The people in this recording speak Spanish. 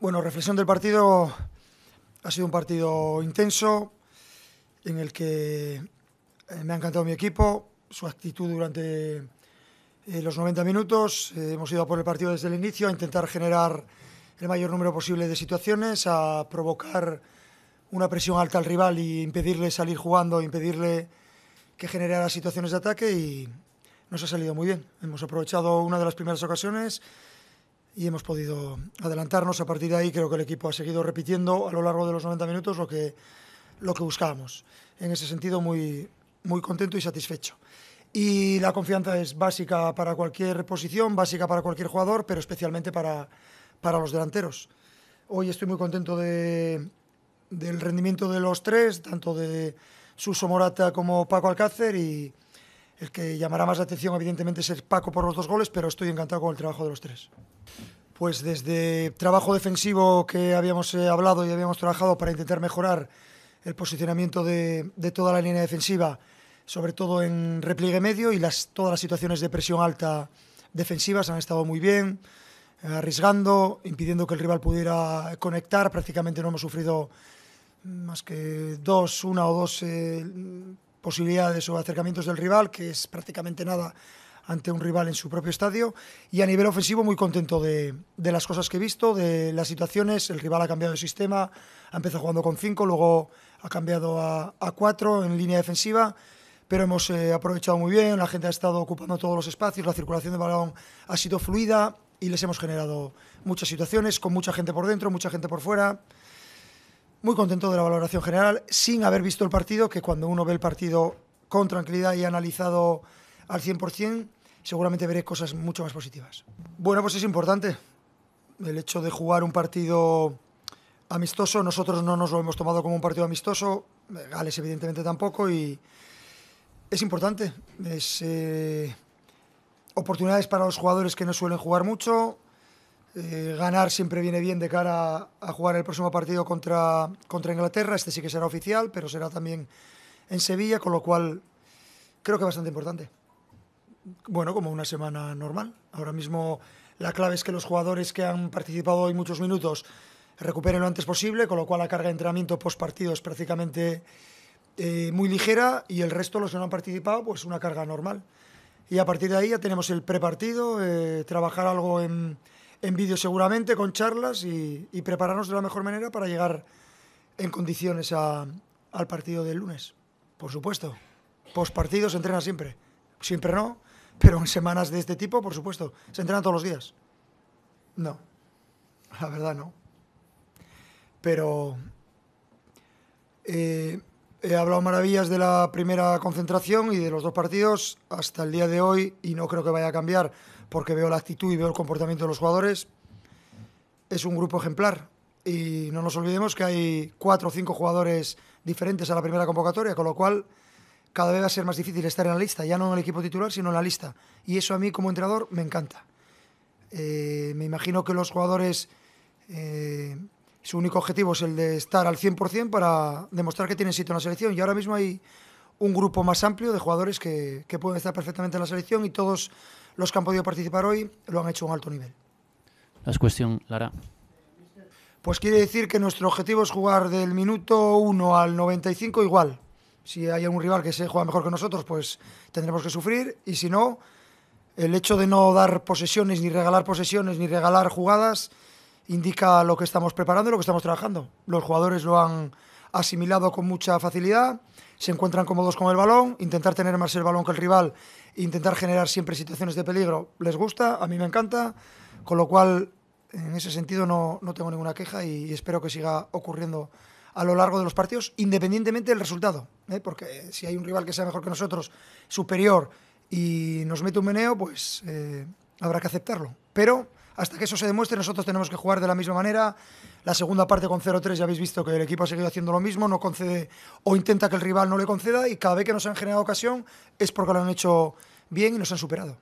Bueno, reflexión del partido. Ha sido un partido intenso en el que eh, me ha encantado mi equipo, su actitud durante eh, los 90 minutos. Eh, hemos ido por el partido desde el inicio, a intentar generar el mayor número posible de situaciones, a provocar una presión alta al rival y impedirle salir jugando, impedirle que generara situaciones de ataque y nos ha salido muy bien. Hemos aprovechado una de las primeras ocasiones y hemos podido adelantarnos. A partir de ahí creo que el equipo ha seguido repitiendo a lo largo de los 90 minutos lo que, lo que buscábamos. En ese sentido muy, muy contento y satisfecho. Y la confianza es básica para cualquier posición, básica para cualquier jugador, pero especialmente para, para los delanteros. Hoy estoy muy contento del rendimiento de los tres, tanto de Suso Morata como Paco Alcácer y el que llamará más la atención, evidentemente, es el Paco por los dos goles, pero estoy encantado con el trabajo de los tres. Pues desde trabajo defensivo que habíamos eh, hablado y habíamos trabajado para intentar mejorar el posicionamiento de, toda la línea defensiva, sobre todo en repliegue medio y las, todas las situaciones de presión alta defensivas han estado muy bien, eh, arriesgando, impidiendo que el rival pudiera conectar. Prácticamente no hemos sufrido mm, más que dos, una o dos eh, posibilidades o acercamientos del rival, que es prácticamente nada ante un rival en su propio estadio. Y a nivel ofensivo, muy contento de, las cosas que he visto, de las situaciones. El rival ha cambiado de sistema, ha empezado jugando con 5, luego ha cambiado a, 4 en línea defensiva. Pero hemos eh, aprovechado muy bien, la gente ha estado ocupando todos los espacios, la circulación de balón ha sido fluida y les hemos generado muchas situaciones, con mucha gente por dentro, mucha gente por fuera muy contento de la valoración general, sin haber visto el partido, que cuando uno ve el partido con tranquilidad y analizado al 100%, seguramente veré cosas mucho más positivas. Bueno, pues es importante el hecho de jugar un partido amistoso. Nosotros no nos lo hemos tomado como un partido amistoso, Gales evidentemente tampoco, y es importante. Es eh, oportunidades para los jugadores que no suelen jugar mucho, eh, ganar siempre viene bien de cara a jugar el próximo partido contra, contra Inglaterra. Este sí que será oficial, pero será también en Sevilla, con lo cual creo que bastante importante. Bueno, como una semana normal. Ahora mismo la clave es que los jugadores que han participado hoy muchos minutos recuperen lo antes posible, con lo cual la carga de entrenamiento post partido es prácticamente eh, muy ligera y el resto, los que no han participado, pues una carga normal. Y a partir de ahí ya tenemos el prepartido, partido eh, trabajar algo en en vídeo seguramente, con charlas y, prepararnos de la mejor manera para llegar en condiciones al partido del lunes. Por supuesto, post se entrena siempre. Siempre no, pero en semanas de este tipo, por supuesto, se entrena todos los días. No, la verdad no. Pero eh, He hablado maravillas de la primera concentración y de los dos partidos hasta el día de hoy y no creo que vaya a cambiar porque veo la actitud y veo el comportamiento de los jugadores. Es un grupo ejemplar y no nos olvidemos que hay cuatro o cinco jugadores diferentes a la primera convocatoria, con lo cual cada vez va a ser más difícil estar en la lista, ya no en el equipo titular, sino en la lista. Y eso a mí como entrenador me encanta. Eh, me imagino que los jugadores eh, su único objetivo es el de estar al 100% para demostrar que tiene sitio en la selección. Y ahora mismo hay un grupo más amplio de jugadores que, que pueden estar perfectamente en la selección y todos los que han podido participar hoy lo han hecho a un alto nivel. La cuestión, Lara. Pues quiere decir que nuestro objetivo es jugar del minuto 1 al 95 igual. Si hay algún rival que se juega mejor que nosotros, pues tendremos que sufrir. Y si no, el hecho de no dar posesiones, ni regalar posesiones, ni regalar jugadas, indica lo que estamos preparando y lo que estamos trabajando. Los jugadores lo han asimilado con mucha facilidad, se encuentran cómodos con el balón, intentar tener más el balón que el rival, e intentar generar siempre situaciones de peligro, les gusta, a mí me encanta, con lo cual en ese sentido no, tengo ninguna queja y, espero que siga ocurriendo a lo largo de los partidos, independientemente del resultado, ¿eh? porque si hay un rival que sea mejor que nosotros, superior, y nos mete un meneo, pues eh, habrá que aceptarlo. Pero hasta que eso se demuestre, nosotros tenemos que jugar de la misma manera. La segunda parte con 0-3 ya habéis visto que el equipo ha seguido haciendo lo mismo, no concede o intenta que el rival no le conceda y cada vez que nos han generado ocasión es porque lo han hecho bien y nos han superado.